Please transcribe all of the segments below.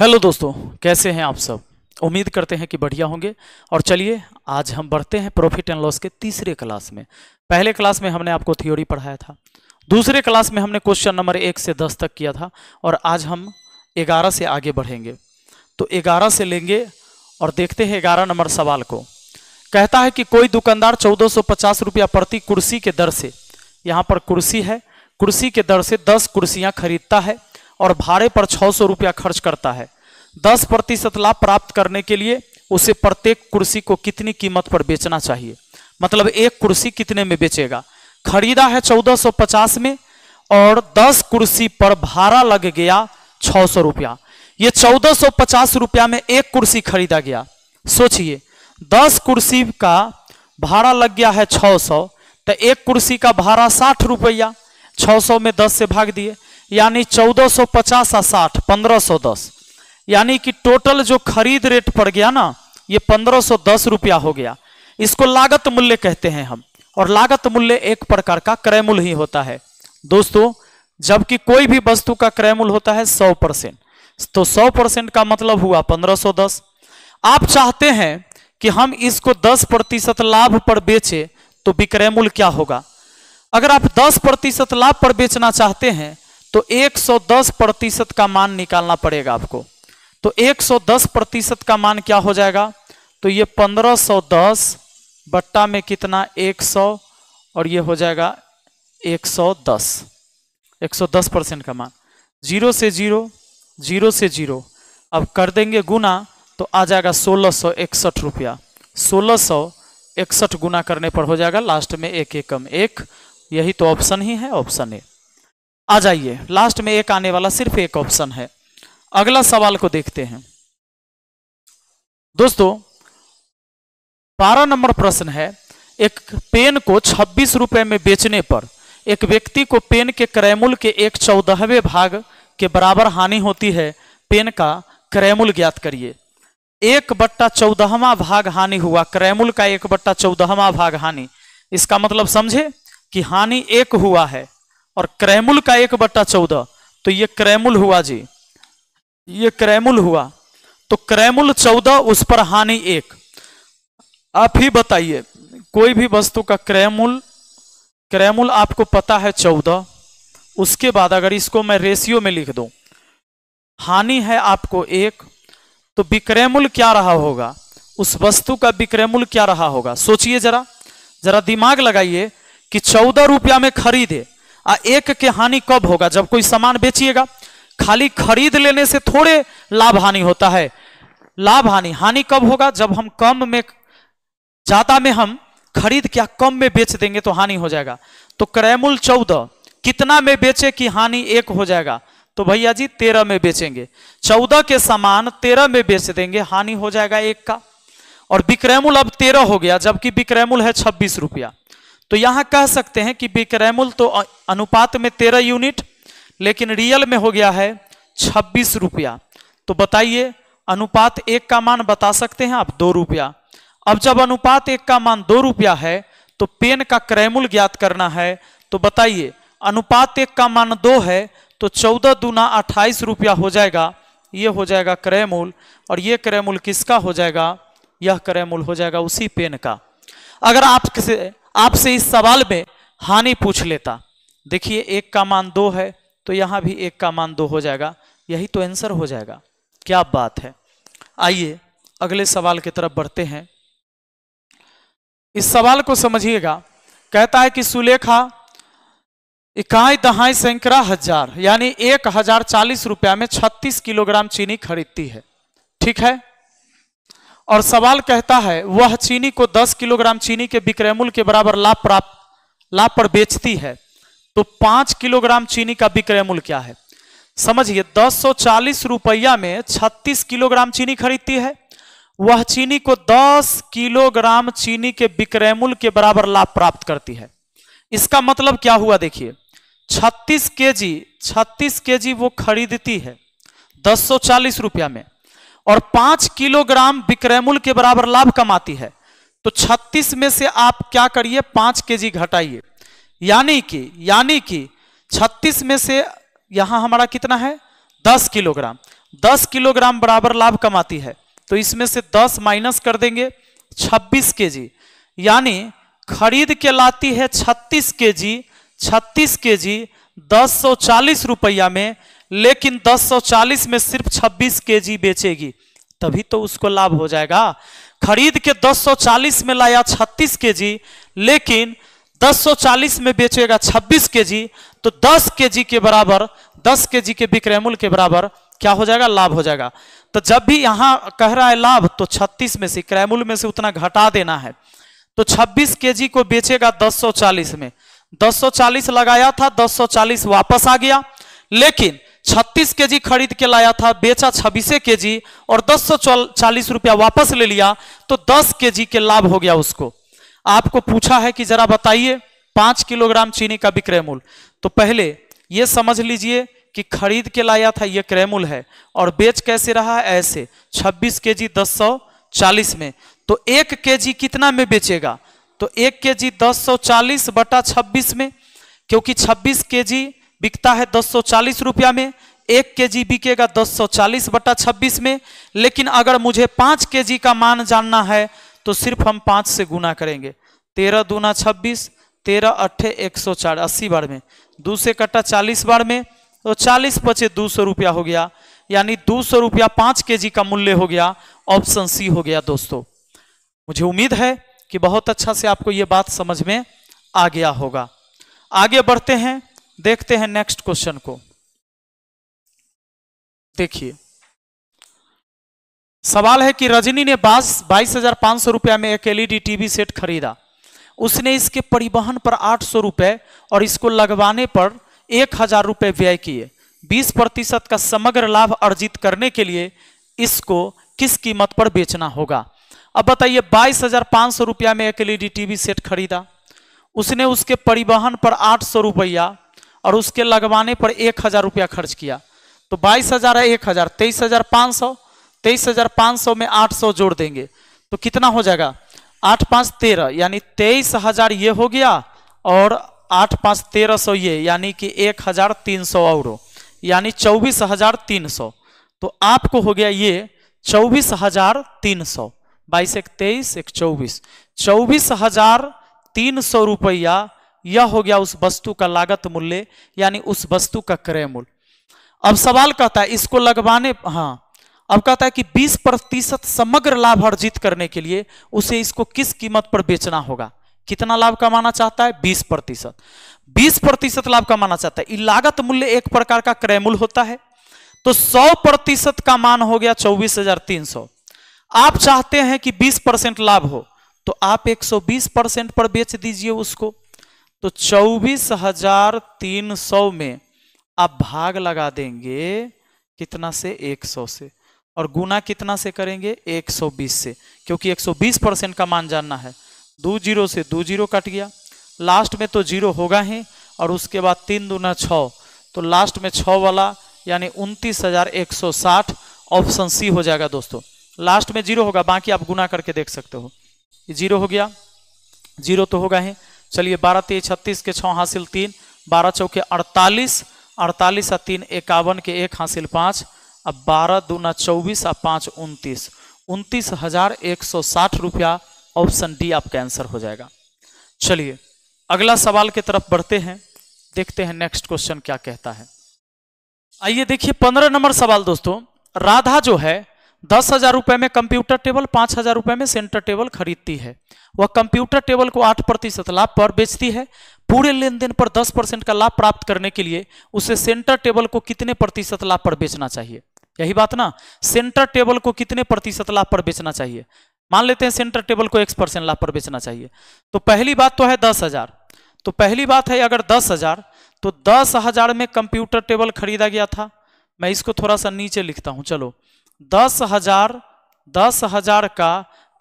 Hello दोस्तों कैसे हैं आप सब उम्मीद करते हैं कि बढ़िया होंगे और चलिए आज हम बढ़ते हैं प्रॉफिट एंड लॉस के तीसरे क्लास में पहले क्लास में हमने आपको थ्योरी पढ़ाया था दूसरे क्लास में हमने क्वेश्चन नंबर एक से दस तक किया था और आज हम ग्यारह से आगे बढ़ेंगे तो ग्यारह से लेंगे और देखते हैं ग्यारह नंबर सवाल को कहता है कि कोई दुकानदार चौदह सौ पचास रुपया प्रति कुर्सी के दर से यहाँ पर कुर्सी है कुर्सी के दर से दस कुर्सियाँ खरीदता है और भाड़े पर छह सौ रुपया खर्च करता है दस प्रतिशत लाभ प्राप्त करने के लिए उसे प्रत्येक कुर्सी को कितनी कीमत पर बेचना चाहिए मतलब एक कुर्सी कितने में बेचेगा खरीदा है 1450 में और 10 कुर्सी पर भाड़ा लग गया छह सौ रुपया ये 1450 रुपया में एक कुर्सी खरीदा गया सोचिए 10 कुर्सी का भाड़ा लग गया है 600 तो एक कुर्सी का भाड़ा साठ रुपया सौ में दस से भाग दिए यानी 1450 और साठ पंद्रह यानी कि टोटल जो खरीद रेट पड़ गया ना ये 1510 रुपया हो गया इसको लागत मूल्य कहते हैं हम और लागत मूल्य एक प्रकार का क्रय मूल्य ही होता है दोस्तों जबकि कोई भी वस्तु का क्रय मूल्य होता है 100 परसेंट तो 100 परसेंट का मतलब हुआ 1510 आप चाहते हैं कि हम इसको 10 प्रतिशत लाभ पर बेचे तो विक्रय मूल्य क्या होगा अगर आप 10 प्रतिशत लाभ पर बेचना चाहते हैं तो 110 प्रतिशत का मान निकालना पड़ेगा आपको तो 110 प्रतिशत का मान क्या हो जाएगा तो ये 1510 बट्टा में कितना 100 और ये हो जाएगा 110 110 परसेंट का मान जीरो से जीरो जीरो से जीरो अब कर देंगे गुना तो आ जाएगा सोलह सौ इकसठ रुपया सोलह सौ इकसठ गुना करने पर हो जाएगा लास्ट में एक एक कम एक यही तो ऑप्शन ही है ऑप्शन ए आ जाइए लास्ट में एक आने वाला सिर्फ एक ऑप्शन है अगला सवाल को देखते हैं दोस्तों बारह नंबर प्रश्न है एक पेन को छब्बीस रुपए में बेचने पर एक व्यक्ति को पेन के क्रयमूल के एक चौदहवें भाग के बराबर हानि होती है पेन का क्रयमूल ज्ञात करिए एक बट्टा चौदहवा भाग हानि हुआ क्रयमूल का एक बट्टा चौदहवा भाग हानि इसका मतलब समझे कि हानि एक हुआ है और क्रैमुल का एक बट्टा चौदह तो ये क्रैमुल हुआ जी ये क्रैमुल हुआ तो क्रैमुल चौदह उस पर हानि एक आप ही बताइए कोई भी वस्तु का क्रैमुल क्रैमुल आपको पता है चौदह उसके बाद अगर इसको मैं रेशियो में लिख दूं हानि है आपको एक तो विक्रयमूल क्या रहा होगा उस वस्तु का विक्रयमूल क्या रहा होगा सोचिए जरा जरा दिमाग लगाइए कि चौदह रुपया में खरीदे एक के हानि कब होगा जब कोई सामान बेचिएगा खाली खरीद लेने से थोड़े लाभ हानि होता है लाभ हानि हानि कब होगा जब हम कम में ज्यादा में हम खरीद क्या कम में बेच देंगे तो हानि हो जाएगा तो क्रैमूल चौदह कितना में बेचे कि हानि एक हो जाएगा तो भैया जी तेरह में बेचेंगे चौदह के सामान तेरह में बेच देंगे हानि हो जाएगा एक का और विक्रयमूल अब तेरह हो गया जबकि विक्रैमूल है छब्बीस रुपया तो यहां कह सकते हैं कि बिक्रैमुल तो अनुपात में तेरह यूनिट लेकिन रियल में हो गया है छब्बीस रुपया तो बताइए अनुपात एक का मान बता सकते हैं आप दो रुपया अब जब अनुपात एक का मान दो रुपया है तो पेन का क्रयमूल ज्ञात करना है तो बताइए अनुपात एक का मान दो है तो चौदह दूना अट्ठाईस रुपया हो जाएगा ये हो जाएगा क्रय और ये क्रय किसका हो जाएगा यह क्रय हो जाएगा उसी पेन का अगर आपसे आपसे इस सवाल में हानि पूछ लेता देखिए एक का मान दो है तो यहां भी एक का मान दो हो जाएगा यही तो आंसर हो जाएगा क्या बात है आइए अगले सवाल की तरफ बढ़ते हैं इस सवाल को समझिएगा कहता है कि सुलेखा इकाई दहाई सैकड़ा हजार यानी एक हजार चालीस रुपया में छत्तीस किलोग्राम चीनी खरीदती है ठीक है और सवाल कहता है वह चीनी को 10 किलोग्राम चीनी के विक्रय मूल्य के बराबर लाभ प्राप्त लाभ पर बेचती है तो 5 किलोग्राम चीनी का विक्रय मूल्य क्या है समझिए दस रुपया में 36 किलोग्राम चीनी खरीदती है वह चीनी को 10 किलोग्राम चीनी के विक्रय मूल्य के बराबर लाभ प्राप्त करती है इसका मतलब क्या हुआ देखिए 36 के जी केजी वो खरीदती है दस रुपया में और पांच किलोग्राम विक्रयमूल के बराबर लाभ कमाती है तो छत्तीस में से आप क्या करिए पांच के जी घटाइए यानी कि यानी कि छत्तीस में से यहां हमारा कितना है दस किलोग्राम दस किलोग्राम बराबर लाभ कमाती है तो इसमें से दस माइनस कर देंगे छब्बीस के जी यानी खरीद के लाती है छत्तीस के जी छत्तीस के जी दस सौ चालीस रुपया में लेकिन 1040 में सिर्फ 26 केजी बेचेगी तभी तो उसको लाभ हो जाएगा खरीद के 1040 में लाया 36 केजी लेकिन 1040 में बेचेगा 26 केजी तो 10 केजी के बराबर 10 केजी के विक्रय मूल्य के बराबर क्या हो जाएगा लाभ हो जाएगा तो जब भी यहां कह रहा है लाभ तो 36 में से क्रय मूल्य में से उतना घटा देना है तो 26 केजी को बेचेगा 1040 में 1040 लगाया था 1040 वापस आ गया लेकिन छत्तीस के जी खरीद के लाया था बेचा छब्बीसे के जी और दस सौ चालीस रुपया वापस ले लिया तो दस के जी के लाभ हो गया उसको आपको पूछा है कि जरा बताइए पांच किलोग्राम चीनी का विक्रय मूल्य तो पहले यह समझ लीजिए कि खरीद के लाया था यह क्रय मूल्य है और बेच कैसे रहा है ऐसे छब्बीस के जी दस सौ चालीस में तो एक के जी कितना में बेचेगा तो एक के जी दस सौ चालीस बटा छब्बीस में क्योंकि छब्बीस के जी बिकता है दस सौ चालीस रुपया में एक के जी बिकेगा दस सौ चालीस बटा छब्बीस में लेकिन अगर मुझे पाँच के जी का मान जानना है तो सिर्फ हम पाँच से गुना करेंगे तेरह दूना छब्बीस तेरह अट्ठे एक सौ चार अस्सी बार में दो से कटा चालीस बार में तो चालीस पचे दो सौ रुपया हो गया यानी दो सौ रुपया पाँच के जी का मूल्य हो गया ऑप्शन सी हो गया दोस्तों मुझे उम्मीद है कि बहुत अच्छा से आपको ये बात समझ में आ गया होगा आगे बढ़ते हैं देखते हैं नेक्स्ट क्वेश्चन को देखिए सवाल है कि रजनी ने बास बाईस हजार पांच सौ रुपया में एक एलईडी टीवी सेट खरीदा उसने इसके परिवहन पर आठ सौ रुपए और इसको लगवाने पर एक हजार रुपए व्यय किए बीस प्रतिशत का समग्र लाभ अर्जित करने के लिए इसको किस कीमत पर बेचना होगा अब बताइए बाईस हजार पांच सौ रुपया में एक एलईडी टीवी सेट खरीदा उसने उसके परिवहन पर आठ सौ रुपया और उसके लगवाने पर एक हजार रुपया खर्च किया तो बाईस हजार है एक हजार तेईस हजार पाँच सौ तेईस हजार पाँच सौ में आठ सौ जोड़ देंगे तो कितना हो जाएगा आठ पाँच तेरह यानी तेईस हजार ये हो गया और आठ पाँच तेरह सौ ये यानी कि एक हजार तीन सौ और यानी चौबीस हजार तीन सौ तो आपको हो गया ये चौबीस हजार तीन सौ बाईस एक तेईस एक चौबीस चौबीस हजार तीन सौ रुपया यह हो गया उस वस्तु का लागत मूल्य यानी उस वस्तु का क्रय मूल्य अब सवाल कहता है इसको लगवाने हाँ अब कहता है कि 20 प्रतिशत समग्र लाभ अर्जित करने के लिए उसे इसको किस कीमत पर बेचना होगा कितना लाभ कमाना चाहता है 20 प्रतिशत बीस प्रतिशत लाभ कमाना चाहता है लागत मूल्य एक प्रकार का क्रय मूल्य होता है तो 100 प्रतिशत का मान हो गया 24,300 आप चाहते हैं कि 20 परसेंट लाभ हो तो आप 120 परसेंट पर बेच दीजिए उसको तो चौबीस हजार तीन सौ में आप भाग लगा देंगे कितना से एक सौ से और गुना कितना से करेंगे एक सौ बीस से क्योंकि एक सौ बीस परसेंट का मान जानना है दो जीरो से दो जीरो कट गया लास्ट में तो जीरो होगा ही और उसके बाद तीन दूना छः तो लास्ट में छः वाला यानी उनतीस हजार एक सौ साठ ऑप्शन सी हो जाएगा दोस्तों लास्ट में जीरो होगा बाकी आप गुना करके देख सकते हो जीरो हो गया जीरो तो होगा ही चलिए बारह तीन छत्तीस के छः हासिल तीन बारह चौके अड़तालीस अड़तालीस आ तीन इक्यावन के एक हासिल पाँच अब बारह दूना चौबीस और पाँच उनतीस उनतीस हजार एक सौ साठ रुपया ऑप्शन डी आपका आंसर हो जाएगा चलिए अगला सवाल की तरफ बढ़ते हैं देखते हैं नेक्स्ट क्वेश्चन क्या कहता है आइए देखिए पंद्रह नंबर सवाल दोस्तों राधा जो है दस हजार रुपए में कंप्यूटर टेबल पांच हजार रुपए में सेंटर टेबल खरीदती है वह कंप्यूटर टेबल को आठ प्रतिशत लाभ पर बेचती है पूरे लेन देन पर दस परसेंट का लाभ प्राप्त करने के लिए उसे सेंटर टेबल को कितने प्रतिशत लाभ पर बेचना चाहिए यही बात ना सेंटर टेबल को कितने प्रतिशत लाभ पर बेचना चाहिए मान लेते हैं सेंटर टेबल को एक परसेंट लाभ पर बेचना चाहिए तो पहली बात तो है दस हजार तो पहली बात है अगर दस हजार तो दस हजार में कंप्यूटर टेबल खरीदा गया था मैं इसको थोड़ा सा नीचे लिखता हूं चलो दस हजार दस हजार का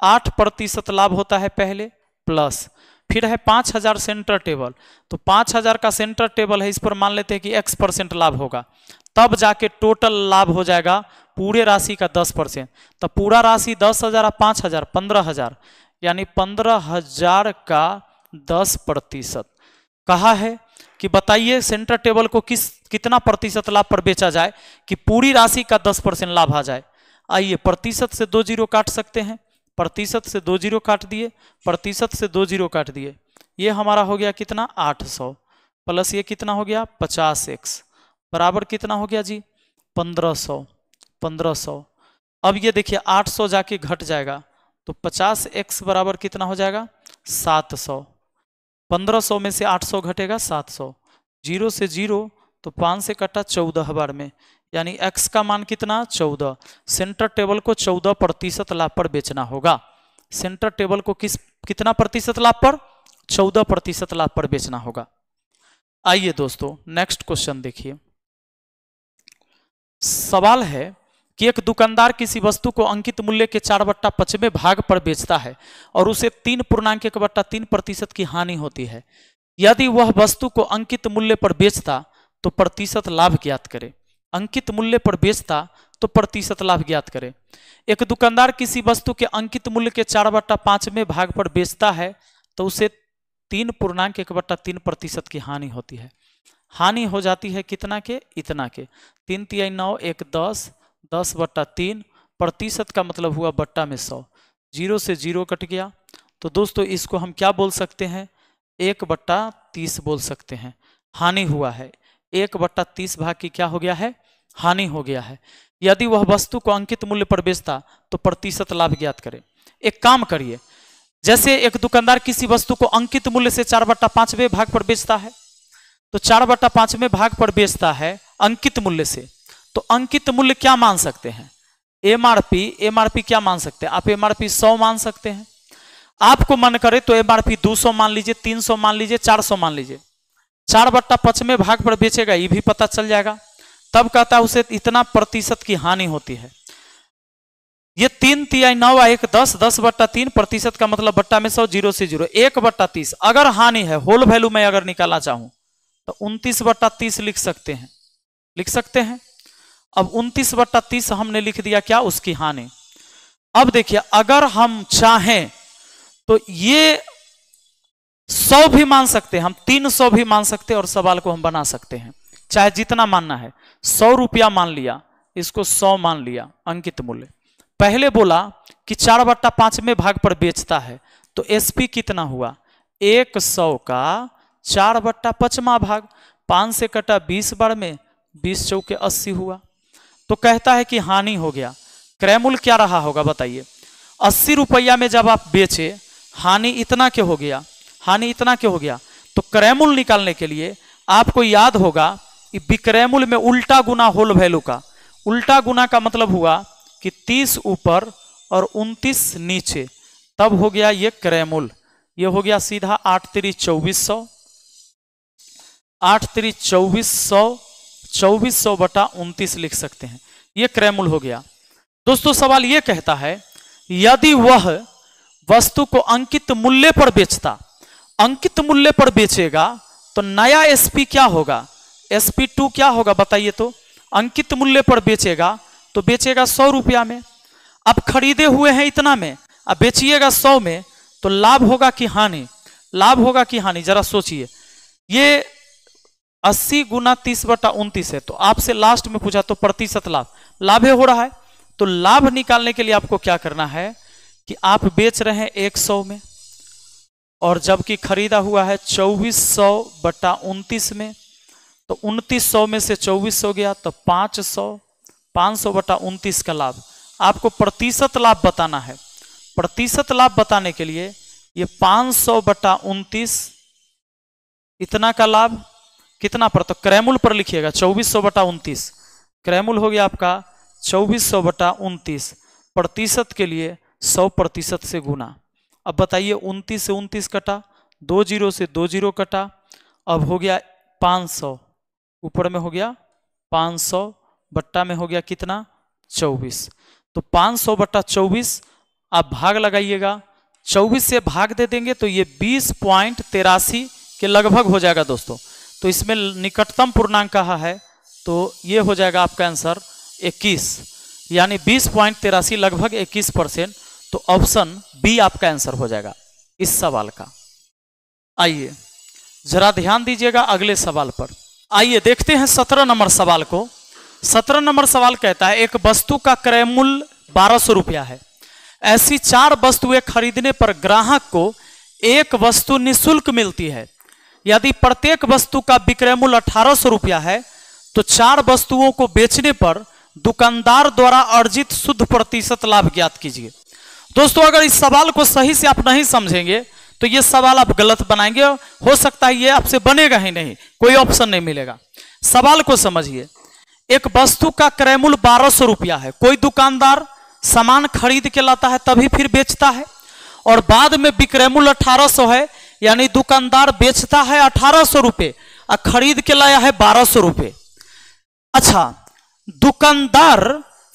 आठ प्रतिशत लाभ होता है पहले प्लस फिर है पाँच हजार सेंटर टेबल तो पाँच हजार का सेंटर टेबल है इस पर मान लेते हैं कि एक्स परसेंट लाभ होगा तब जाके टोटल लाभ हो जाएगा पूरे राशि का दस परसेंट तो पूरा राशि दस हजार और पाँच हजार पंद्रह हजार यानी पंद्रह हजार का दस प्रतिशत कहा है कि बताइए सेंटर टेबल को किस कितना प्रतिशत लाभ पर बेचा जाए कि पूरी राशि का दस परसेंट लाभ आ जाए आइए प्रतिशत से दो जीरो काट सकते हैं प्रतिशत से दो जीरो काट दिए प्रतिशत से दो जीरो काट दिए ये हमारा हो गया कितना आठ सौ प्लस ये कितना हो गया पचास एक्स बराबर कितना हो गया जी पंद्रह सौ पंद्रह सौ अब ये देखिए आठ सौ जाके घट जाएगा तो पचास एक्स बराबर कितना हो जाएगा सात सौ 1500 में से 800 घटेगा 700 जीरो से जीरो तो पाँच से कटा चौदह बार में यानी एक्स का मान कितना चौदह सेंटर टेबल को चौदह प्रतिशत लाभ पर बेचना होगा सेंटर टेबल को किस कितना प्रतिशत लाभ पर चौदह प्रतिशत लाभ पर बेचना होगा आइए दोस्तों नेक्स्ट क्वेश्चन देखिए सवाल है कि एक दुकानदार किसी वस्तु को अंकित मूल्य के चार बट्टा पचवे भाग पर बेचता है और उसे तीन पूर्णांक एक बट्टा तीन प्रतिशत की हानि होती है यदि वह वस्तु को अंकित मूल्य पर बेचता तो प्रतिशत लाभ ज्ञात करे अंकित मूल्य पर बेचता तो प्रतिशत लाभ ज्ञात करे एक दुकानदार किसी वस्तु के अंकित मूल्य के चार बट्टा पांचवें भाग पर बेचता है तो उसे तीन पूर्णांक एक बट्टा तीन प्रतिशत की हानि होती है हानि हो जाती है कितना के इतना के तीन तीन नौ एक दस दस बट्टा तीन प्रतिशत का मतलब हुआ बट्टा में सौ जीरो से जीरो कट गया तो दोस्तों इसको हम क्या बोल सकते हैं एक बट्टा तीस बोल सकते हैं हानि हुआ है एक बट्टा तीस भाग की क्या हो गया है हानि हो गया है यदि वह वस्तु को अंकित मूल्य पर बेचता तो प्रतिशत लाभ ज्ञात करें एक काम करिए जैसे एक दुकानदार किसी वस्तु को अंकित मूल्य से चार बट्टा पांचवें भाग पर बेचता है तो चार बट्टा पांचवें भाग पर बेचता है अंकित मूल्य से तो अंकित मूल्य क्या मान सकते हैं एमआरपी एमआरपी क्या मान सकते हैं आप एमआरपी 100 मान सकते हैं आपको मन करे तो एमआरपी 200 मान लीजिए 300 मान लीजिए 400 मान लीजिए चार बट्टा पचमे भाग पर बेचेगा ये भी पता चल जाएगा तब कहता है उसे इतना प्रतिशत की हानि होती है ये तीन तिहाई नौ एक दस दस बट्टा तीन प्रतिशत का मतलब बट्टा में सौ जीरो से जीरो एक बट्टा तीस अगर हानि है होल वैल्यू में अगर निकालना चाहूं तो उनतीस बट्टा तीस लिख सकते हैं लिख सकते हैं अब उनतीस बट्टा तीस हमने लिख दिया क्या उसकी हानि अब देखिए अगर हम चाहें तो ये सौ भी मान सकते हैं हम तीन सौ भी मान सकते हैं और सवाल को हम बना सकते हैं चाहे जितना मानना है सौ रुपया मान लिया इसको सौ मान लिया अंकित मूल्य पहले बोला कि चार बट्टा में भाग पर बेचता है तो एसपी कितना हुआ एक सौ का चार बट्टा पचमा भाग पांच से कटा बीस बार में बीस चौके अस्सी हुआ तो कहता है कि हानि हो गया क्रय मूल्य क्या रहा होगा बताइए अस्सी रुपया में जब आप बेचे हानि इतना के हो गया हानि इतना के हो गया तो क्रय मूल्य निकालने के लिए आपको याद होगा कि विक्रय मूल्य में उल्टा गुना होल वैल्यू का उल्टा गुना का मतलब हुआ कि तीस ऊपर और उनतीस नीचे तब हो गया ये क्रय मूल्य ये हो गया सीधा आठ तिरी चौबीस सौ आठ तिरी चौबीस सौ चौबीस सौ बटा उनतीस लिख सकते हैं ये क्रैमुल हो गया दोस्तों सवाल ये कहता है यदि वह वस्तु को अंकित मूल्य पर बेचता अंकित मूल्य पर बेचेगा तो नया एसपी क्या होगा एसपी टू क्या होगा बताइए तो अंकित मूल्य पर बेचेगा तो बेचेगा सौ रुपया में अब खरीदे हुए हैं इतना में अब बेचिएगा सौ में तो लाभ होगा कि हानि लाभ होगा कि हानि जरा सोचिए ये अस्सी गुना तीस बटा उनतीस है तो आपसे लास्ट में पूछा तो प्रतिशत लाभ लाभ हो रहा है तो लाभ निकालने के लिए आपको क्या करना है कि आप बेच रहे हैं एक सौ में और जबकि खरीदा हुआ है चौबीस सौ बटा उनतीस में तो उनतीस सौ में से चौबीस सौ गया तो पांच सौ पांच सौ बटा उनतीस का लाभ आपको प्रतिशत लाभ बताना है प्रतिशत लाभ बताने के लिए ये पाँच सौ बटा उनतीस इतना का लाभ कितना पर तो क्रैमुल पर लिखिएगा चौबीस सौ बटा उनतीस क्रैमुल हो गया आपका चौबीस सौ बटा उनतीस प्रतिशत के लिए सौ प्रतिशत से गुना अब बताइए उनतीस से उनतीस कटा दो जीरो से दो जीरो कटा अब हो गया पाँच सौ ऊपर में हो गया पाँच सौ बट्टा में हो गया कितना चौबीस तो पाँच सौ बट्टा चौबीस आप भाग लगाइएगा चौबीस से भाग दे देंगे तो ये बीस पॉइंट तेरासी के लगभग हो जाएगा दोस्तों तो इसमें निकटतम पूर्णांक कहा है तो ये हो जाएगा आपका आंसर 21 यानी बीस पॉइंट तिरासी लगभग 21 परसेंट तो ऑप्शन बी आपका आंसर हो जाएगा इस सवाल का आइए जरा ध्यान दीजिएगा अगले सवाल पर आइए देखते हैं सत्रह नंबर सवाल को सत्रह नंबर सवाल कहता है एक वस्तु का क्रय मूल्य बारह सौ रुपया है ऐसी चार वस्तुएं खरीदने पर ग्राहक को एक वस्तु निशुल्क मिलती है यदि प्रत्येक वस्तु का विक्रय मूल्य अठारह सौ रुपया है तो चार वस्तुओं को बेचने पर दुकानदार द्वारा अर्जित शुद्ध प्रतिशत लाभ ज्ञात कीजिए दोस्तों अगर इस सवाल को सही से आप नहीं समझेंगे तो ये सवाल आप गलत बनाएंगे हो सकता है ये आपसे बनेगा ही नहीं कोई ऑप्शन नहीं मिलेगा सवाल को समझिए एक वस्तु का क्रय मूल्य बारह सौ रुपया है कोई दुकानदार सामान खरीद के लाता है तभी फिर बेचता है और बाद में विक्रय मूल्य अठारह सौ है यानी दुकानदार बेचता है अठारह सौ रुपये और खरीद के लाया है बारह सौ रुपये अच्छा दुकानदार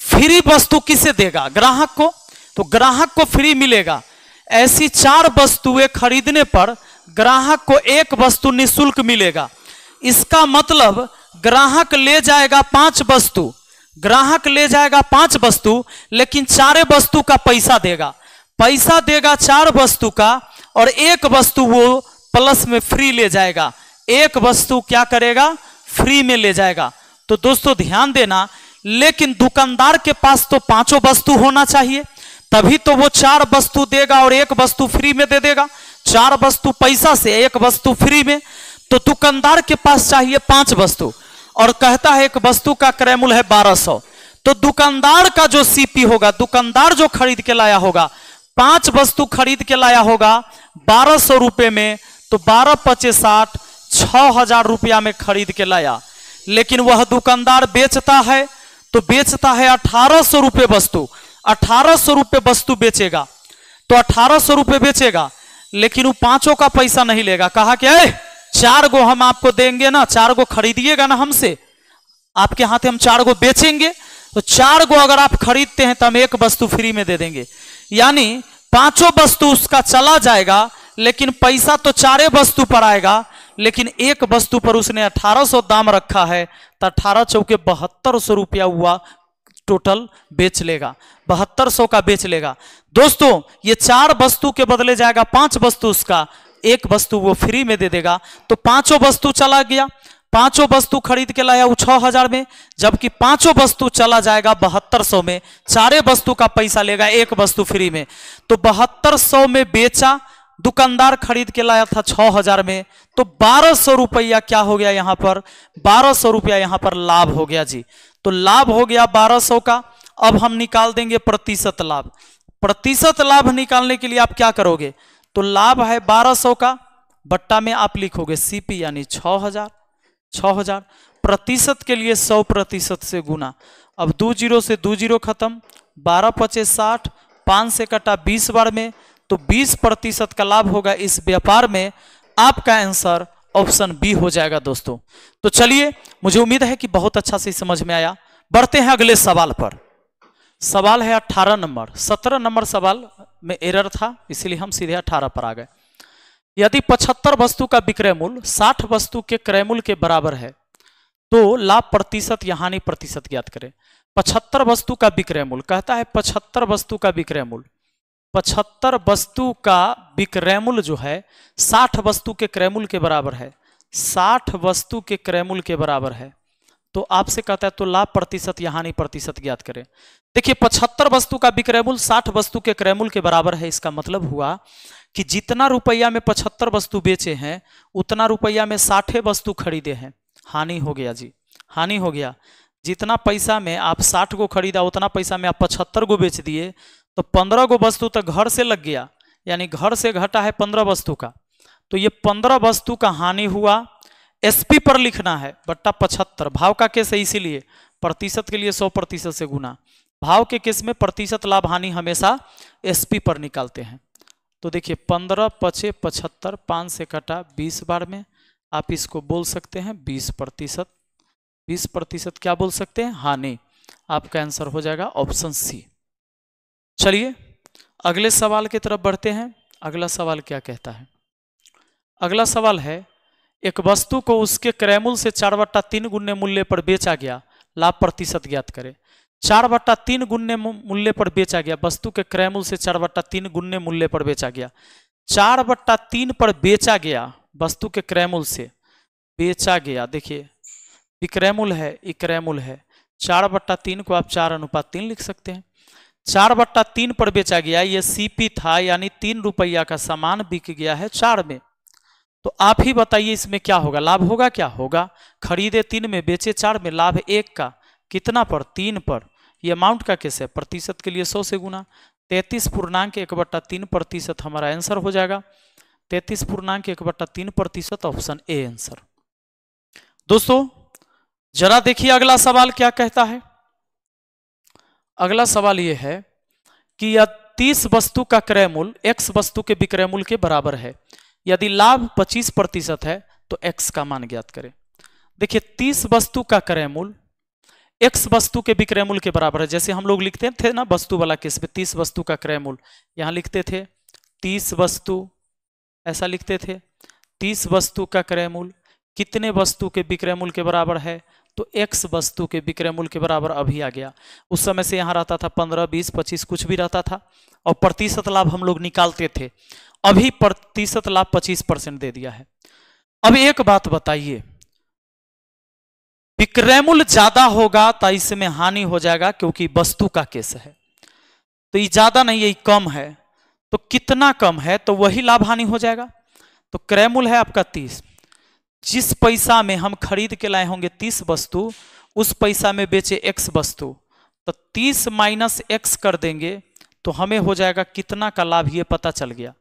फ्री वस्तु किसे देगा ग्राहक को तो ग्राहक को फ्री मिलेगा ऐसी चार वस्तुएं खरीदने पर ग्राहक को एक वस्तु निःशुल्क मिलेगा इसका मतलब ग्राहक ले जाएगा पांच वस्तु ग्राहक ले जाएगा पांच वस्तु लेकिन चारे वस्तु का पैसा देगा पैसा देगा चार वस्तु का और एक वस्तु वो प्लस में फ्री ले जाएगा एक वस्तु क्या करेगा फ्री में ले जाएगा तो दोस्तों ध्यान देना लेकिन दुकानदार के पास तो पांचों वस्तु होना चाहिए तभी तो वो चार वस्तु देगा और एक वस्तु फ्री में दे देगा चार वस्तु पैसा से एक वस्तु फ्री में तो दुकानदार के पास चाहिए पांच वस्तु और कहता है एक वस्तु का क्रैमूल है बारह सौ तो दुकानदार का जो सीपी होगा दुकानदार जो खरीद के लाया होगा पांच वस्तु खरीद के लाया होगा बारह सौ रुपये में तो बारह पचे साठ छ हजार रुपया में खरीद के लाया लेकिन वह दुकानदार बेचता है तो बेचता है अठारह सौ रुपये वस्तु अठारह सौ रुपये वस्तु बेचेगा तो अठारह सौ रुपये बेचेगा लेकिन वो पांचों का पैसा नहीं लेगा कहा कि अरे चार गो हम आपको देंगे ना चार गो खरीदिएगा ना हमसे आपके हाथ हम चार गो बेचेंगे तो चार गो अगर आप खरीदते हैं तो हम एक वस्तु फ्री में दे देंगे यानी पांचों वस्तु उसका चला जाएगा लेकिन पैसा तो चारे वस्तु पर आएगा लेकिन एक वस्तु पर उसने 1800 दाम रखा है तो अठारह सौ के बहत्तर सौ रुपया हुआ टोटल बेच लेगा बहत्तर सौ का बेच लेगा दोस्तों ये चार वस्तु के बदले जाएगा पांच वस्तु उसका एक वस्तु वो फ्री में दे देगा तो पांचों वस्तु चला गया पांचों वस्तु खरीद के लाया वो छह हजार में जबकि पांचों वस्तु चला जाएगा बहत्तर सौ में चारे वस्तु का पैसा लेगा एक वस्तु फ्री में तो बहत्तर सौ में बेचा दुकानदार खरीद के लाया था छह हजार में तो बारह सौ रुपया क्या हो गया यहां पर बारह सौ रुपया यहां पर लाभ हो गया जी तो लाभ हो गया बारह सौ का अब हम निकाल देंगे प्रतिशत लाभ प्रतिशत लाभ निकालने के लिए आप क्या करोगे तो लाभ है बारह सौ का बट्टा में आप लिखोगे सीपी यानी छह हजार छः हजार प्रतिशत के लिए सौ प्रतिशत से गुना अब दो जीरो से दो जीरो खत्म बारह पचे साठ पांच से कटा बीस बार में तो बीस प्रतिशत का लाभ होगा इस व्यापार में आपका आंसर ऑप्शन बी हो जाएगा दोस्तों तो चलिए मुझे उम्मीद है कि बहुत अच्छा से समझ में आया बढ़ते हैं अगले सवाल पर सवाल है अठारह नंबर सत्रह नंबर सवाल में एरर था इसलिए हम सीधे अठारह पर आ गए यदि 75 वस्तु का विक्रय मूल्य 60 वस्तु के क्रय मूल्य के बराबर है तो लाभ प्रतिशत या प्रतिशत ज्ञात करें 75 वस्तु का विक्रय मूल्य कहता है 75 वस्तु का विक्रय मूल्य 75 वस्तु का विक्रय मूल्य जो है 60 वस्तु के क्रय मूल्य के बराबर है 60 वस्तु के क्रय मूल्य के बराबर है तो आपसे कहता है तो लाभ प्रतिशत या हानि प्रतिशत ज्ञात करें देखिए पचहत्तर वस्तु का विक्रयमूल साठ वस्तु के क्रयमूल के बराबर है इसका मतलब हुआ कि जितना रुपया में पचहत्तर वस्तु बेचे हैं उतना रुपया में साठे वस्तु खरीदे हैं हानि हो गया जी हानि हो गया जितना पैसा में आप साठ गो खरीदा उतना पैसा में आप पचहत्तर गो बेच दिए तो पंद्रह गो वस्तु तो घर से लग गया यानी घर से घटा है पंद्रह वस्तु का तो ये पंद्रह वस्तु का हानि हुआ एसपी पर लिखना है बट्टा पचहत्तर भाव का केस है इसीलिए प्रतिशत के लिए सौ प्रतिशत से गुना भाव के केस में प्रतिशत लाभ हानि हमेशा एसपी पर निकालते हैं तो देखिए पंद्रह पचे पचहत्तर पाँच से कटा बीस बार में आप इसको बोल सकते हैं बीस प्रतिशत बीस प्रतिशत क्या बोल सकते हैं हानि आपका आंसर हो जाएगा ऑप्शन सी चलिए अगले सवाल की तरफ बढ़ते हैं अगला सवाल क्या कहता है अगला सवाल है एक वस्तु को उसके क्रयमूल से चार बट्टा तीन गुण्य मूल्य पर बेचा गया लाभ प्रतिशत ज्ञात करें चार बट्टा तीन गुण्य मूल्य पर बेचा गया वस्तु के क्रयमूल से चार बट्टा तीन गुण्य मूल्य पर बेचा गया चार बट्टा तीन पर बेचा गया वस्तु के क्रयमूल से बेचा गया देखिए विक्रयमूल है इक्रयमूल है चार बट्टा तीन को आप चार अनुपात तीन लिख सकते हैं चार बट्टा तीन पर बेचा गया ये सीपी था यानी तीन रुपया का सामान बिक गया है चार में तो आप ही बताइए इसमें क्या होगा लाभ होगा क्या होगा खरीदे तीन में बेचे चार में लाभ एक का कितना पर तीन पर ये अमाउंट का कैसे प्रतिशत के लिए सौ से गुना तैतीस पूर्णांक एक बट्टा तीन प्रतिशत हमारा आंसर हो जाएगा तैतीस पूर्णांक एक बट्टा तीन प्रतिशत ऑप्शन ए आंसर दोस्तों जरा देखिए अगला सवाल क्या कहता है अगला सवाल यह है कि यह तीस वस्तु का क्रय मूल्य एक्स वस्तु के विक्रय मूल्य के बराबर है यदि लाभ 25 प्रतिशत है तो x का मान ज्ञात करें देखिए 30 वस्तु का क्रय मूल x वस्तु के विक्रय मूल के बराबर है जैसे हम लोग लिखते थे ना वस्तु वाला केस में तीस वस्तु का क्रय मूल यहां लिखते थे तीस वस्तु ऐसा लिखते थे तीस वस्तु का क्रय मूल कितने वस्तु के विक्रय मूल के बराबर है तो एक्स वस्तु के विक्रय मूल्य के बराबर अभी आ गया उस समय से यहाँ रहता था पंद्रह बीस पच्चीस कुछ भी रहता था और प्रतिशत लाभ हम लोग निकालते थे अभी प्रतिशत लाभ पच्चीस परसेंट दे दिया है अब एक बात बताइए विक्रय मूल्य ज्यादा होगा तो इसमें हानि हो जाएगा क्योंकि वस्तु का केस है तो ये ज्यादा नहीं है कम है तो कितना कम है तो वही लाभ हानि हो जाएगा तो क्रय मूल्य है आपका तीस जिस पैसा में हम खरीद के लाए होंगे तीस वस्तु उस पैसा में बेचे एक्स वस्तु तो तीस माइनस एक्स कर देंगे तो हमें हो जाएगा कितना का लाभ ये पता चल गया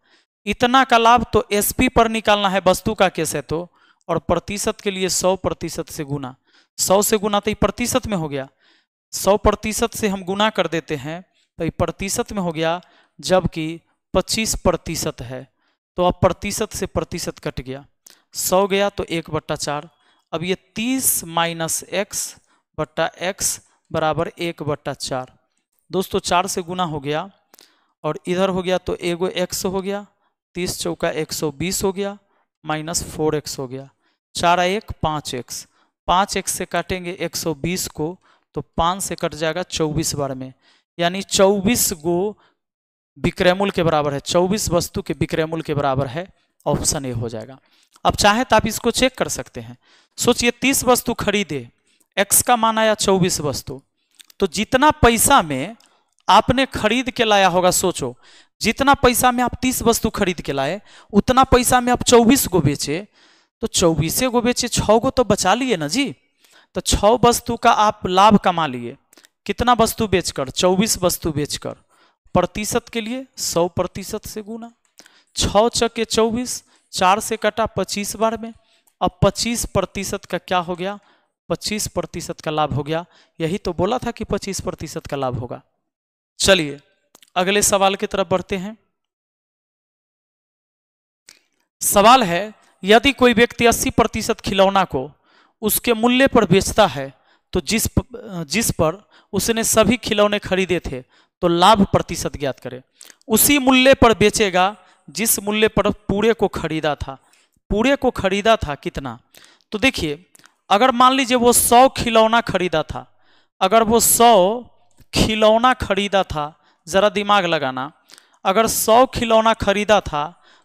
इतना का लाभ तो पी पर निकालना है वस्तु का केस है तो और प्रतिशत के लिए सौ प्रतिशत से गुना सौ से गुना तो ये प्रतिशत में हो गया सौ प्रतिशत से हम गुना कर देते हैं तो ये प्रतिशत में हो गया जबकि पच्चीस प्रतिशत है तो अब प्रतिशत से प्रतिशत कट गया सौ गया तो एक बट्टा चार अब ये तीस माइनस एक्स बट्टा एक्स बराबर एक बट्टा चार दोस्तों चार से गुना हो गया और इधर हो गया तो एगो एक्स हो गया तीस चौका एक सौ बीस हो गया माइनस फोर एक्स हो गया चार एक पाँच एक्स पाँच एक्स से काटेंगे एक सौ बीस को तो पाँच से कट जाएगा चौबीस बार में यानी चौबीस गो विक्रयमूल के बराबर है चौबीस वस्तु के विक्रयमूल के बराबर है ऑप्शन ए हो जाएगा अब चाहे तो आप इसको चेक कर सकते हैं सोचिए तीस वस्तु खरीदे एक्स का मान आया चौबीस वस्तु तो जितना पैसा में आपने खरीद के लाया होगा सोचो जितना पैसा में आप तीस वस्तु खरीद के लाए उतना पैसा में आप चौबीस गो बेचे तो चौबीसे गो बेचे छः गो तो बचा लिए ना जी तो छः वस्तु का आप लाभ कमा लिए कितना वस्तु बेचकर चौबीस वस्तु बेचकर प्रतिशत के लिए सौ प्रतिशत से गुना छके चौबीस चार से कटा पच्चीस बार में अब पच्चीस प्रतिशत का क्या हो गया पच्चीस प्रतिशत का लाभ हो गया यही तो बोला था कि पच्चीस प्रतिशत का लाभ होगा चलिए अगले सवाल की तरफ बढ़ते हैं सवाल है यदि कोई व्यक्ति अस्सी प्रतिशत खिलौना को उसके मूल्य पर बेचता है तो जिस जिस पर उसने सभी खिलौने खरीदे थे तो लाभ प्रतिशत ज्ञात करें उसी मूल्य पर बेचेगा जिस मूल्य पर पूरे को खरीदा था पूरे को खरीदा था कितना तो देखिए अगर मान लीजिए वो सौ खिलौना खरीदा था अगर वो सौ खिलौना खरीदा था ज़रा दिमाग लगाना अगर सौ खिलौना खरीदा था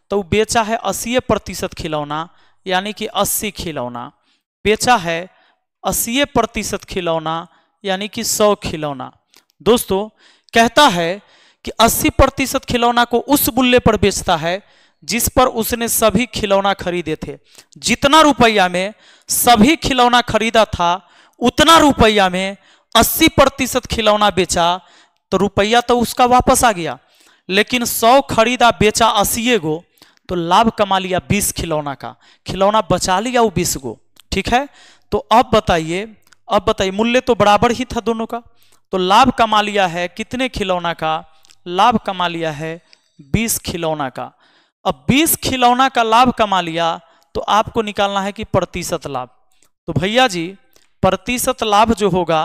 तो बेचा है अस्सी प्रतिशत खिलौना यानी कि अस्सी खिलौना बेचा है अस्सी प्रतिशत खिलौना यानी कि सौ खिलौना दोस्तों कहता है कि 80 प्रतिशत खिलौना को उस मूल्य पर बेचता है जिस पर उसने सभी खिलौना खरीदे थे जितना रुपया में सभी खिलौना खरीदा था उतना रुपया में 80 प्रतिशत खिलौना बेचा तो रुपया तो उसका वापस आ गया लेकिन 100 खरीदा बेचा अस्सी गो तो लाभ कमा लिया 20 खिलौना का खिलौना बचा लिया वो बीस गो ठीक है तो अब बताइए अब बताइए मूल्य तो बराबर ही था दोनों का तो लाभ कमा लिया है कितने खिलौना का लाभ कमा लिया है बीस खिलौना का अब बीस खिलौना का लाभ कमा लिया तो आपको निकालना है कि प्रतिशत लाभ तो भैया जी प्रतिशत लाभ जो होगा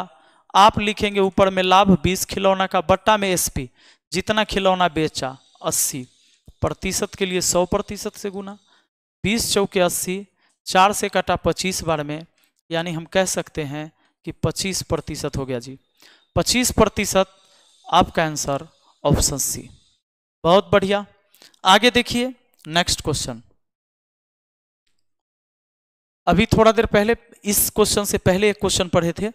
आप लिखेंगे ऊपर में लाभ बीस खिलौना का बट्टा में एसपी जितना खिलौना बेचा अस्सी प्रतिशत के लिए सौ प्रतिशत से गुना बीस चौके अस्सी चार से कटा पच्चीस बार में यानी हम कह सकते हैं कि पच्चीस प्रतिशत हो गया जी पच्चीस प्रतिशत आपका आंसर ऑप्शन सी बहुत बढ़िया आगे देखिए नेक्स्ट क्वेश्चन अभी थोड़ा देर पहले इस क्वेश्चन से पहले एक क्वेश्चन पढ़े थे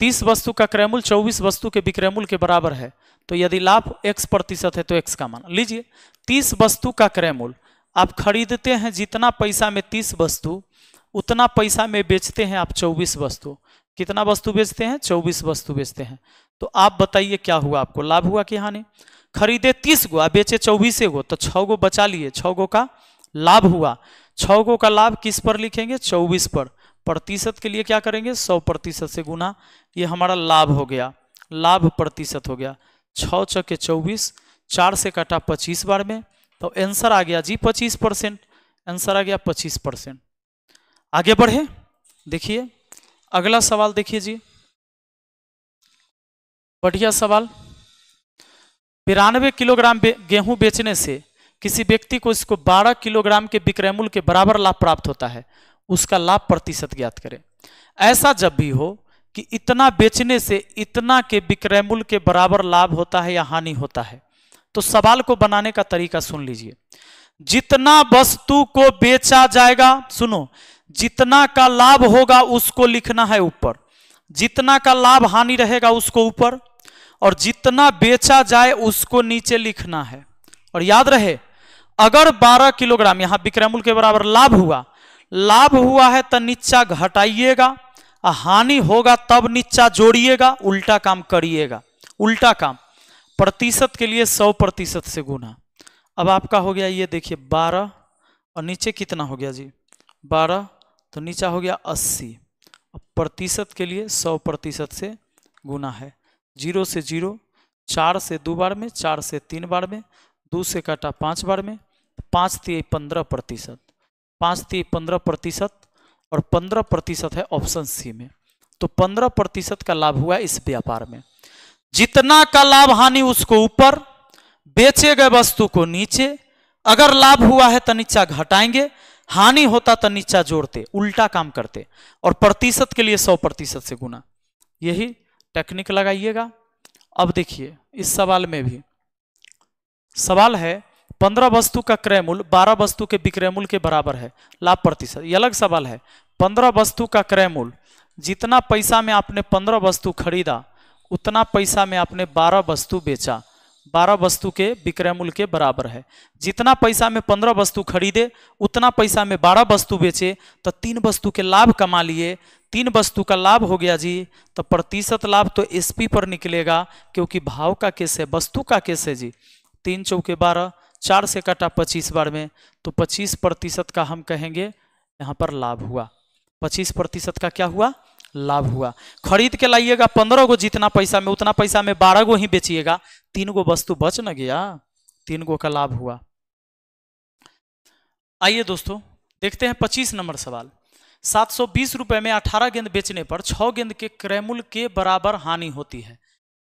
तीस वस्तु का क्रयमूल चौबीस वस्तु के विक्रयमूल के बराबर है तो यदि लाभ एक्स प्रतिशत है तो एक्स का मान लीजिए तीस वस्तु का क्रयमूल आप खरीदते हैं जितना पैसा में तीस वस्तु उतना पैसा में बेचते हैं आप चौबीस वस्तु कितना वस्तु बेचते हैं चौबीस वस्तु बेचते हैं तो आप बताइए क्या हुआ आपको लाभ हुआ कि हानि खरीदे तीस गो आ बेचे चौबीस गो तो छः गो बचा लिए छः गो का लाभ हुआ छ गो का लाभ किस पर लिखेंगे चौबीस पर प्रतिशत के लिए क्या करेंगे सौ प्रतिशत से गुना ये हमारा लाभ हो गया लाभ प्रतिशत हो गया छ चके चौबीस चार से काटा पच्चीस बार में तो आंसर आ गया जी पच्चीस परसेंट आंसर आ गया पच्चीस परसेंट आगे बढ़े देखिए अगला सवाल देखिए जी बढ़िया सवाल बिरानवे किलोग्राम बे, गेहूं बेचने से किसी व्यक्ति को इसको 12 किलोग्राम के विक्रय मूल्य के बराबर लाभ प्राप्त होता है उसका लाभ प्रतिशत ज्ञात करें ऐसा जब भी हो कि इतना बेचने से इतना के विक्रय मूल्य के बराबर लाभ होता है या हानि होता है तो सवाल को बनाने का तरीका सुन लीजिए जितना वस्तु को बेचा जाएगा सुनो जितना का लाभ होगा उसको लिखना है ऊपर जितना का लाभ हानि रहेगा उसको ऊपर और जितना बेचा जाए उसको नीचे लिखना है और याद रहे अगर 12 किलोग्राम यहां विक्रयमूल के बराबर लाभ हुआ लाभ हुआ है तो नीचा घटाइएगा हानि होगा तब नीचा जोड़िएगा उल्टा काम करिएगा उल्टा काम प्रतिशत के लिए सौ प्रतिशत से गुना अब आपका हो गया ये देखिए बारह और नीचे कितना हो गया जी बारह तो नीचा हो गया अस्सी प्रतिशत के लिए सौ प्रतिशत से गुना है जीरो से जीरो चार से दो बार में चार से तीन बार में दो से काटा पाँच बार में पाँच तिहाई पंद्रह प्रतिशत पाँच तिहाई पंद्रह प्रतिशत और पंद्रह प्रतिशत है ऑप्शन सी में तो पंद्रह प्रतिशत का लाभ हुआ इस व्यापार में जितना का लाभ हानि उसको ऊपर बेचे गए वस्तु को नीचे अगर लाभ हुआ है तो नीचा घटाएंगे हानि होता तो नीचा जोड़ते उल्टा काम करते और प्रतिशत के लिए सौ प्रतिशत से गुना यही टेक्निक लगाइएगा अब देखिए इस सवाल में भी सवाल है पंद्रह वस्तु का क्रय मूल्य बारह वस्तु के विक्रय मूल्य के बराबर है लाभ प्रतिशत ये अलग सवाल है पंद्रह वस्तु का क्रय मूल्य जितना पैसा में आपने पंद्रह वस्तु खरीदा उतना पैसा में आपने बारह वस्तु बेचा बारह वस्तु के विक्रय मूल्य के बराबर है जितना पैसा में पंद्रह वस्तु खरीदे उतना पैसा में बारह वस्तु बेचे तो तीन वस्तु के लाभ कमा लिए तीन वस्तु का लाभ हो गया जी तो प्रतिशत लाभ तो एसपी पर निकलेगा क्योंकि भाव का केस है वस्तु का केस है जी तीन चौके बारह चार से काटा पच्चीस बार में तो पच्चीस प्रतिशत का हम कहेंगे यहाँ पर लाभ हुआ पच्चीस प्रतिशत का क्या हुआ लाभ हुआ खरीद के लाइएगा पंद्रह गो जितना पैसा में उतना पैसा में बारह गो ही बेचिएगा तीन गो वस्तु बच न गया तीन गो का लाभ हुआ आइए दोस्तों देखते हैं पच्चीस नंबर सवाल सात सौ में अठारह गेंद बेचने पर छह गेंद के क्रैमुल के बराबर हानि होती है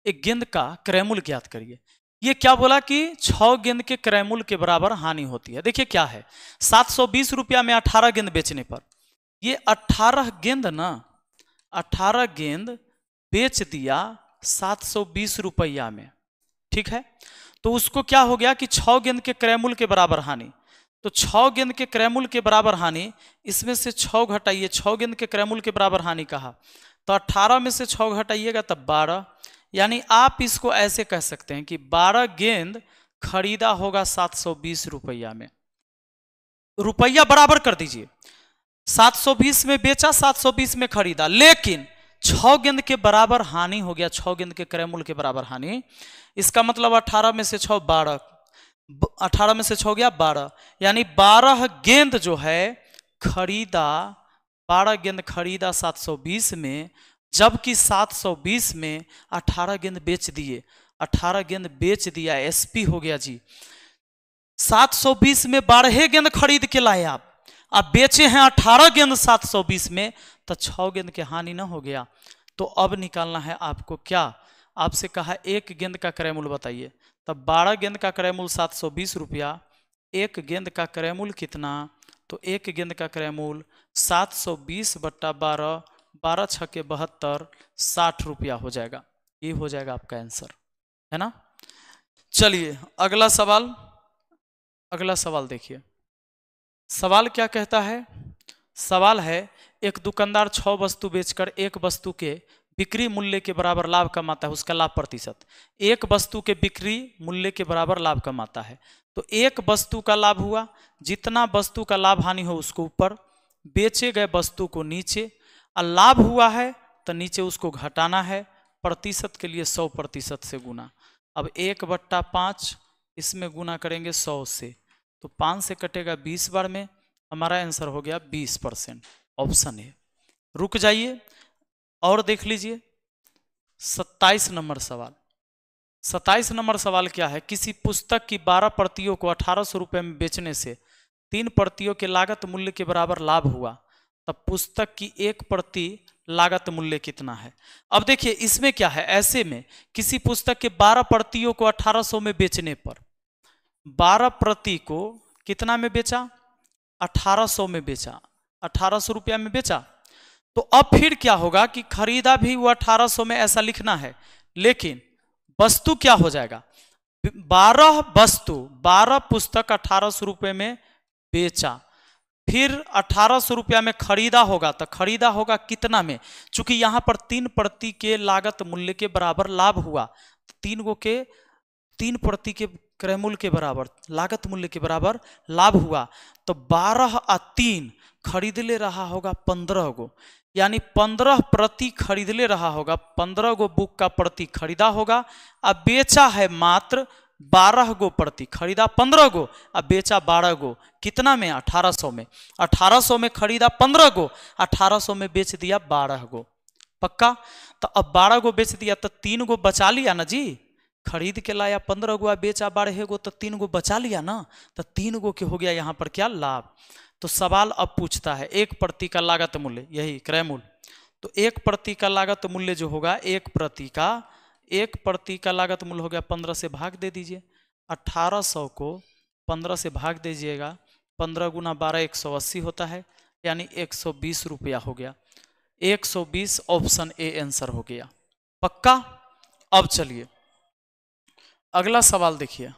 एक गेंद का क्रैमुल ज्ञात करिए ये क्या बोला कि छ गेंद के क्रैमुल के बराबर हानि होती है देखिए क्या है सात रुपया में 18 गेंद बेचने पर ये 18 गेंद ना 18 गेंद बेच दिया सात रुपया में ठीक है तो उसको क्या हो गया कि छ गेंद के क्रैमुल के बराबर हानि तो छौ गेंद के क्रैमुल के बराबर हानि इसमें से छौ घटाइए छौ गेंद के क्रैमुल के बराबर हानि कहा तो अट्ठारह में से छौ घटाइएगा तब बारह यानी आप इसको ऐसे कह सकते हैं कि बारह गेंद खरीदा होगा सात सौ बीस रुपया में रुपया बराबर कर दीजिए सात सौ बीस में बेचा सात सौ बीस में खरीदा लेकिन छ गेंद के बराबर हानि हो गया छ गेंद के क्रैमूल के बराबर हानि इसका मतलब अठारह में से छः बारह अठारह में से छ हो गया बारह यानी बारह गेंद जो है खरीदा बारह गेंद खरीदा 720 में जबकि 720 में 18 गेंद बेच दिए 18 गेंद बेच दिया एसपी हो गया जी 720 में बारह गेंद खरीद के लाए आप आप बेचे हैं 18 गेंद 720 में तो छ गेंद के हानि ना हो गया तो अब निकालना है आपको क्या आपसे कहा एक गेंद का क्रय मूल्य बताइए तब 12 गेंद का क्रय मूल्य सात सौ बीस रुपया एक गेंद का क्रय मूल्य कितना तो एक गेंद का क्रय मूल्य सात सौ बीस बट्टा बारह बारह छक्के बहत्तर साठ रुपया हो जाएगा ये हो जाएगा आपका आंसर है ना चलिए अगला सवाल अगला सवाल देखिए सवाल क्या कहता है सवाल है एक दुकानदार छह वस्तु बेचकर एक वस्तु के बिक्री मूल्य के बराबर लाभ कमाता है उसका लाभ प्रतिशत एक वस्तु के बिक्री मूल्य के बराबर लाभ कमाता है तो एक वस्तु का लाभ हुआ जितना वस्तु का लाभ हानि हो उसको ऊपर बेचे गए वस्तु को नीचे और लाभ हुआ है तो नीचे उसको घटाना है प्रतिशत के लिए सौ प्रतिशत से गुना अब एक बट्टा पाँच इसमें गुना करेंगे सौ से तो पाँच से कटेगा बीस बार में हमारा आंसर हो गया बीस परसेंट ऑप्शन है रुक जाइए और देख लीजिए सत्ताईस नंबर सवाल सत्ताईस नंबर सवाल क्या है किसी पुस्तक की बारह प्रतियों को अठारह सौ रुपये में बेचने से तीन प्रतियों के लागत मूल्य के बराबर लाभ हुआ तब पुस्तक की एक प्रति लागत मूल्य कितना है अब देखिए इसमें क्या है ऐसे में किसी पुस्तक के बारह प्रतियों को अठारह सौ में बेचने पर बारह प्रति को कितना में बेचा अठारह सौ में बेचा अठारह सौ रुपया में बेचा तो अब फिर क्या होगा कि खरीदा भी वो अठारह में ऐसा लिखना है लेकिन वस्तु क्या हो जाएगा बारह वस्तु बारह पुस्तक अठारह सौ रुपये में बेचा फिर अठारह सौ रुपया में खरीदा होगा तो खरीदा होगा कितना में चूंकि यहाँ पर तीन प्रति के लागत मूल्य के बराबर लाभ हुआ तो तीन गो के तीन प्रति के क्रय मूल्य के बराबर लागत मूल्य के बराबर लाभ हुआ तो बारह आ तीन खरीद ले रहा होगा पंद्रह गो यानी पंद्रह प्रति खरीदले रहा होगा पंद्रह गो बुक का प्रति खरीदा होगा अब बेचा है मात्र बारह गो प्रति खरीदा पंद्रह गो आ बेचा बारह गो कितना में अठारह सौ में अठारह सौ में खरीदा पंद्रह गो अठारह सौ में बेच दिया बारह गो पक्का तो अब बारह गो बेच दिया तो तीन गो बचा लिया ना जी खरीद के लाया पंद्रह गो बेचा बारह गो तो तीन गो बचा लिया ना तो तीन गो के हो गया यहाँ पर क्या लाभ तो सवाल अब पूछता है एक प्रति का लागत मूल्य यही क्रय मूल्य तो एक प्रति का लागत मूल्य जो होगा एक प्रति का एक प्रति का लागत मूल्य हो गया पंद्रह से भाग दे दीजिए अट्ठारह सौ को पंद्रह से भाग दीजिएगा पंद्रह गुना बारह एक सौ अस्सी होता है यानी एक सौ बीस रुपया हो गया एक सौ बीस ऑप्शन ए आंसर हो गया पक्का अब चलिए अगला सवाल देखिए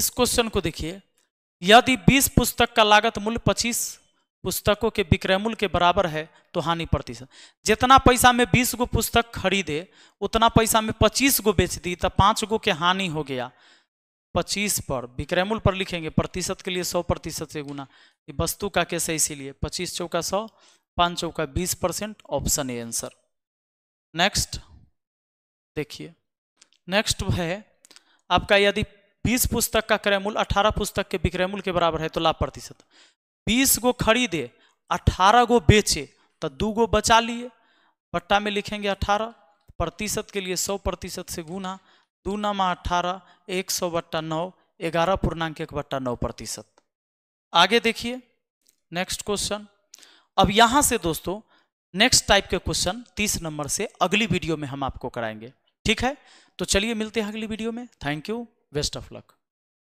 इस क्वेश्चन को देखिए यदि 20 पुस्तक का लागत मूल्य 25 पुस्तकों के विक्रय मूल्य के बराबर है तो हानि प्रतिशत जितना पैसा में 20 गो पुस्तक खरीदे उतना पैसा में 25 गो बेच दी तो पाँच गो के हानि हो गया 25 पर विक्रय मूल्य पर लिखेंगे प्रतिशत के लिए 100 प्रतिशत से गुना ये वस्तु का कैसे इसीलिए पच्चीस चौका सौ पाँच चौका बीस percent option A answer next देखिए नेक्स्ट है आपका यदि बीस पुस्तक का क्रय मूल्य अठारह पुस्तक के विक्रय मूल्य के बराबर है तो लाभ प्रतिशत बीस गो खरीदे अठारह गो बेचे तो दू गो बचा लिए पट्टा में लिखेंगे अठारह प्रतिशत के लिए सौ प्रतिशत से गुना दूनामा अठारह एक सौ बट्टा नौ ग्यारह पूर्णांक एक बट्टा नौ प्रतिशत आगे देखिए नेक्स्ट क्वेश्चन अब यहां से दोस्तों नेक्स्ट टाइप के क्वेश्चन तीस नंबर से अगली वीडियो में हम आपको कराएंगे ठीक है तो चलिए मिलते हैं अगली वीडियो में thank you Best of luck.